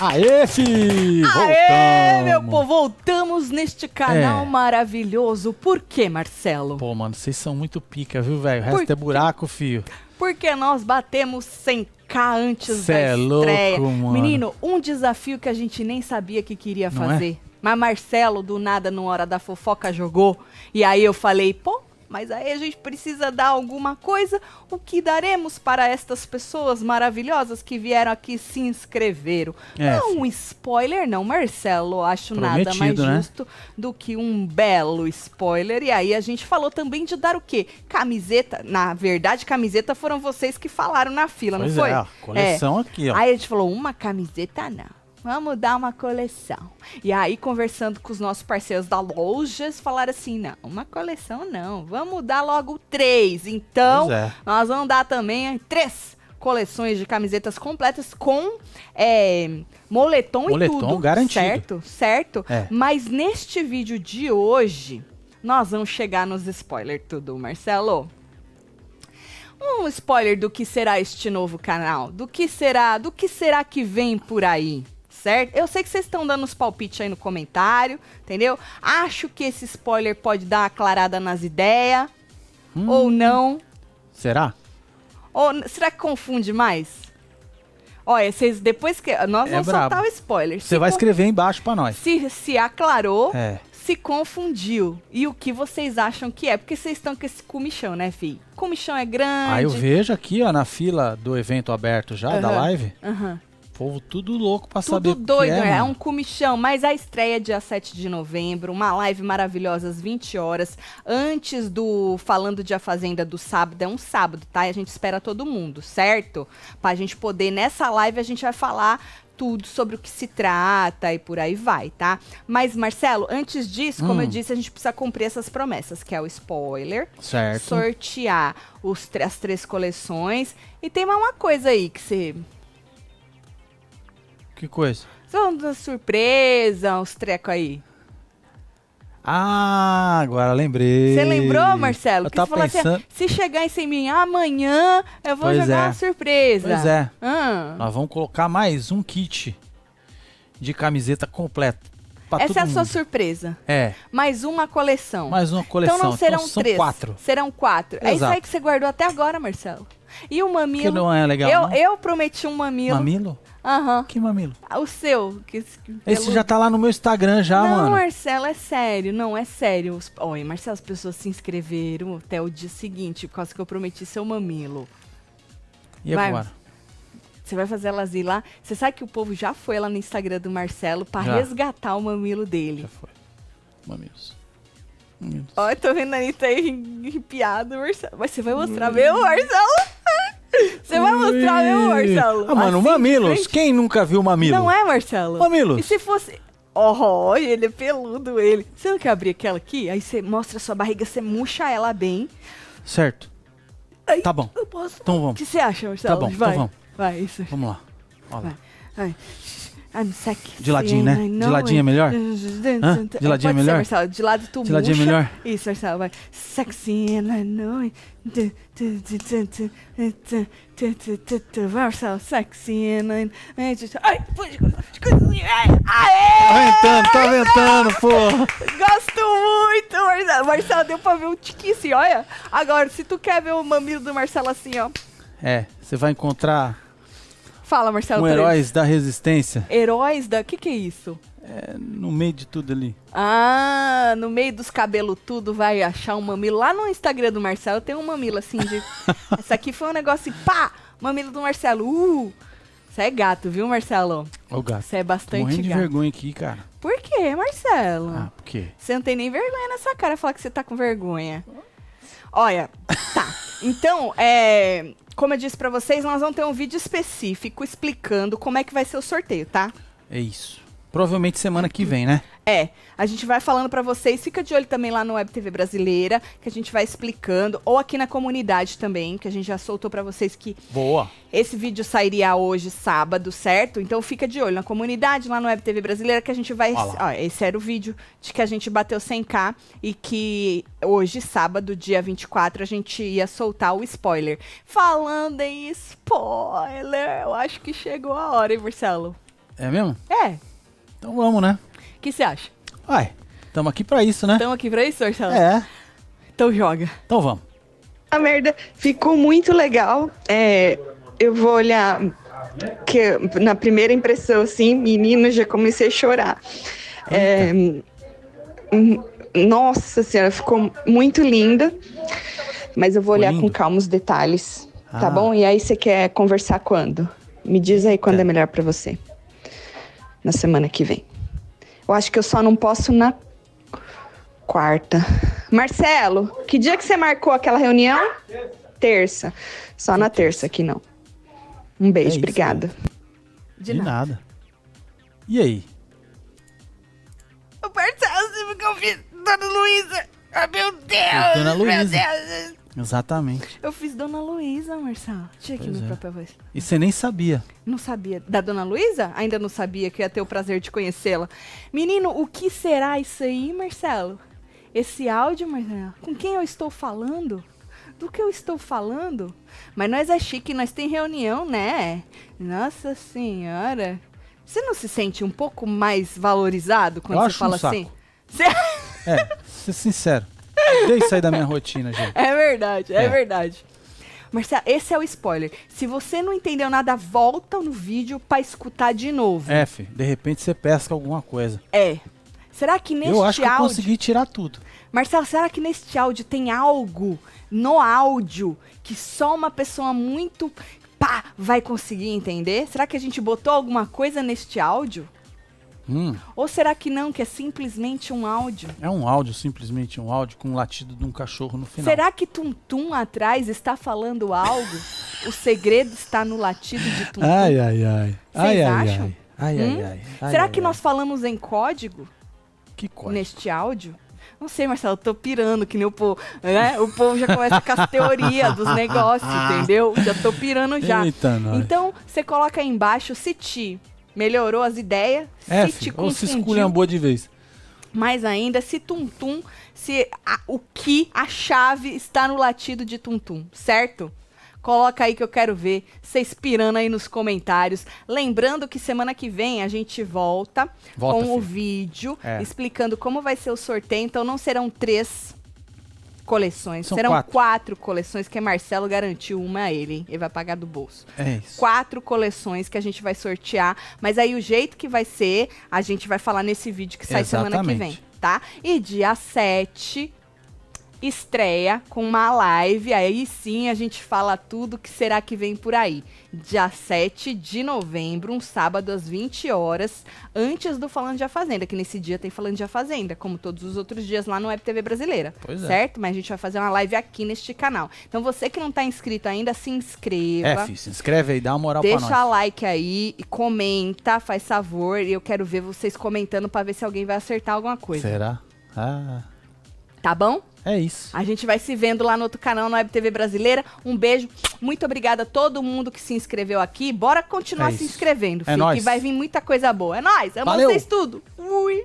Aê, fi! Aê, meu povo! Voltamos neste canal é. maravilhoso. Por que, Marcelo? Pô, mano, vocês são muito pica, viu, velho? O resto é buraco, fio. Porque nós batemos 100 antes Cê da é estreia. Louco, mano. Menino, um desafio que a gente nem sabia que queria Não é? fazer. É? Mas Marcelo, do nada, no Hora da Fofoca, jogou. E aí eu falei, pô, mas aí a gente precisa dar alguma coisa. O que daremos para estas pessoas maravilhosas que vieram aqui se inscreveram? É, não um spoiler, não, Marcelo. Acho nada mais né? justo do que um belo spoiler. E aí a gente falou também de dar o quê? Camiseta. Na verdade, camiseta foram vocês que falaram na fila, pois não é, foi? É, coleção é. aqui, ó. Aí a gente falou uma camiseta não vamos dar uma coleção. E aí, conversando com os nossos parceiros da loja, falaram assim: não, uma coleção não, vamos dar logo três. Então, é. nós vamos dar também três coleções de camisetas completas com é, moletom, moletom, e tudo. garantido. Certo, certo. É. Mas neste vídeo de hoje, nós vamos chegar nos spoilers tudo, Marcelo um spoiler do que será este novo canal, do que será, do que será que vem por aí certo. Eu sei que vocês estão dando os palpites aí no comentário, entendeu? Acho que esse spoiler pode dar uma aclarada nas ideias. Hum. Ou não. Será? Ou, será que confunde mais? Olha, vocês depois que. Nós é vamos brabo. soltar o spoiler. Você vai escrever embaixo para nós. Se, se aclarou, é. se confundiu. E o que vocês acham que é? Porque vocês estão com esse comichão, né, filho? Comichão é grande. Ah, eu vejo aqui, ó, na fila do evento aberto já, da live. Uhum povo tudo louco pra tudo saber. Tudo doido, é, é, um comichão. Mas a estreia é dia 7 de novembro, uma live maravilhosa às 20 horas, antes do Falando de A Fazenda do sábado. É um sábado, tá? E a gente espera todo mundo, certo? Pra gente poder, nessa live, a gente vai falar tudo sobre o que se trata e por aí vai, tá? Mas, Marcelo, antes disso, como eu hum. disse, a gente precisa cumprir essas promessas, que é o spoiler. Certo. Sortear os, as três coleções. E tem mais uma coisa aí que você que coisa? São uma surpresa, uns trecos aí. Ah, agora lembrei. Você lembrou, Marcelo? Eu que tava assim, pensando... Assim, se chegar em mim amanhã, eu vou pois jogar é. uma surpresa. Pois é. Ah. Nós vamos colocar mais um kit de camiseta completo. Essa é a mundo. sua surpresa. É. Mais uma coleção. Mais uma coleção. Então não serão então, são três. quatro. Serão quatro. Exato. É isso aí que você guardou até agora, Marcelo. E o mamilo. Que não é legal. Eu, não? eu prometi um mamilo. Mamilo? Aham. Que mamilo? Ah, o seu. Que, que Esse pelo- já tá lá no meu Instagram já, não, mano. Marcelo, é sério. Não, é sério. Os- Olha, Marcelo, as pessoas se inscreveram até o dia seguinte, por causa que eu prometi seu mamilo. E vai, agora? Você vai fazer elas ir lá. Você sabe que o povo já foi lá no Instagram do Marcelo pra Já. resgatar o mamilo dele. Já foi. Mamilos. Mamilos. Ó, eu tô vendo a Anitta aí arrepiado, Marcelo. Mas você vai mostrar hum. meu, Marcelo? Você vai mostrar mesmo, Marcelo? Ah, mano, assim, Mamilos. Quem nunca viu Mamilos? Não é, Marcelo? Mamilos. E se fosse... Oh, ele é peludo, ele. Você não quer abrir aquela aqui? Aí você mostra a sua barriga, você murcha ela bem. Certo. Aí, tá bom. Então vamos. O que você acha, tá Marcelo? Tá bom, então vai. então vamos. Vai, isso. Vamos lá. Olha. Vai. vai. De ladinho, né? De ladinho é melhor? Hã? De é, ladinho é melhor? Ser, Marcelo, de lado tu De ladinho é melhor? Isso, Marcelo, vai. Sexy and I know it. Vai, Marcelo. Sexy and I know it. Tá ventando, tá ventando, pô. Gosto muito, Marcelo. Marcelo, deu pra ver um assim, olha. Agora, se tu quer ver o mamilo do Marcelo assim, ó. É, você vai encontrar Fala, Marcelo. Um Heróis da Resistência. Heróis da. O que, que é isso? É no meio de tudo ali. Ah, no meio dos cabelos tudo vai achar um mamilo. Lá no Instagram do Marcelo tem um mamilo assim de. Essa aqui foi um negócio e pá! Mamilo do Marcelo. Uh! Você é gato, viu, Marcelo? o gato. Você é bastante gato. de vergonha aqui, cara. Por quê, Marcelo? Ah, por quê? Você não tem nem vergonha nessa cara falar que você tá com vergonha. Olha, então, é, como eu disse para vocês, nós vamos ter um vídeo específico explicando como é que vai ser o sorteio, tá? É isso. Provavelmente semana que vem, né? É, a gente vai falando para vocês, fica de olho também lá no Web TV Brasileira, que a gente vai explicando, ou aqui na comunidade também, que a gente já soltou para vocês que Boa. Esse vídeo sairia hoje sábado, certo? Então fica de olho na comunidade, lá no Web TV Brasileira, que a gente vai, ó, esse era o vídeo de que a gente bateu 100k e que hoje sábado, dia 24, a gente ia soltar o spoiler. Falando em spoiler, eu acho que chegou a hora, hein, Marcelo? É mesmo? É. Então vamos, né? O que você acha? ai estamos aqui para isso, né? Estamos aqui para isso, Marcelo? É. Então joga. Então vamos. A merda ficou muito legal. É, eu vou olhar que na primeira impressão, assim, menino, já comecei a chorar. É, nossa senhora, ficou muito linda. Mas eu vou olhar com calma os detalhes, tá ah. tá bom? E aí você quer conversar quando? Me diz aí quando é, é melhor para você na semana que vem. Eu acho que eu só não posso na quarta. Marcelo, que dia que você marcou aquela reunião? Terça. Só na terça aqui não. Um beijo, é isso, obrigada. De, De nada. nada. E aí? O Marcelo você me convidou, Dona Luísa. Ah, oh, meu Deus! Dona Luísa. Meu Deus. Exatamente. Eu fiz Dona Luísa, Marcelo. Tinha aqui pois minha é. própria voz. E você nem sabia. Não sabia. Da Dona Luísa? Ainda não sabia que ia ter o prazer de conhecê-la. Menino, o que será isso aí, Marcelo? Esse áudio, Marcelo? Com quem eu estou falando? do que eu estou falando? Mas nós é chique, nós tem reunião, né? Nossa senhora. Você não se sente um pouco mais valorizado quando eu você fala um assim? Você... É, ser sincero. Dei sair da minha rotina, gente. É verdade, é, é. verdade. Marcelo, esse é o spoiler. Se você não entendeu nada, volta no vídeo para escutar de novo. É, de repente você pesca alguma coisa. É. Será que neste áudio... Eu acho que áudio... eu consegui tirar tudo. Marcelo, será que neste áudio tem algo no áudio que só uma pessoa muito pá vai conseguir entender? Será que a gente botou alguma coisa neste áudio? Hum. Ou será que não, que é simplesmente um áudio? É um áudio, simplesmente um áudio com o um latido de um cachorro no final. Será que Tum Tum atrás está falando algo? o segredo está no latido de Tum Tum? Ai, ai, ai. Vocês ai, acham? Ai, ai. hum? ai, ai, Será ai, que nós falamos em código? Que código? Neste áudio? Não sei, Marcelo, eu tô pirando, que nem o povo, né? O povo já começa com as teorias dos negócios, ah. entendeu? Já tô pirando já. Eita, então, você coloca aí embaixo, se ti melhorou as ideias. É, se filho, ou se esculhambou de vez. Mais ainda, se Tuntum, se a, o que, a chave está no latido de tum-tum, certo? Coloca aí que eu quero ver, vocês pirando aí nos comentários. Lembrando que semana que vem a gente volta, volta com filho. o vídeo é. explicando como vai ser o sorteio. Então não serão três coleções. São Serão quatro. quatro. coleções, que Marcelo garantiu uma a é ele, hein? Ele vai pagar do bolso. É isso. Quatro coleções que a gente vai sortear. Mas aí o jeito que vai ser, a gente vai falar nesse vídeo que sai Exatamente. semana que vem. Tá? E dia 7 estreia com uma live. Aí sim a gente fala tudo que será que vem por aí. Dia 7 de novembro, um sábado às 20 horas, antes do Falando de A Fazenda, que nesse dia tem Falando de A Fazenda, como todos os outros dias lá no Web TV Brasileira. Pois é. Certo? Mas a gente vai fazer uma live aqui neste canal. Então você que não tá inscrito ainda, se inscreva. É, filho, se inscreve aí, dá uma moral Deixa pra nós. Deixa like aí, comenta, faz favor. E eu quero ver vocês comentando para ver se alguém vai acertar alguma coisa. Será? Ah. Tá bom? É isso. A gente vai se vendo lá no outro canal, na Web TV Brasileira. Um beijo. Muito obrigada a todo mundo que se inscreveu aqui. Bora continuar é se inscrevendo, é filho, que vai vir muita coisa boa. É nóis. Amo Valeu. vocês tudo. Fui.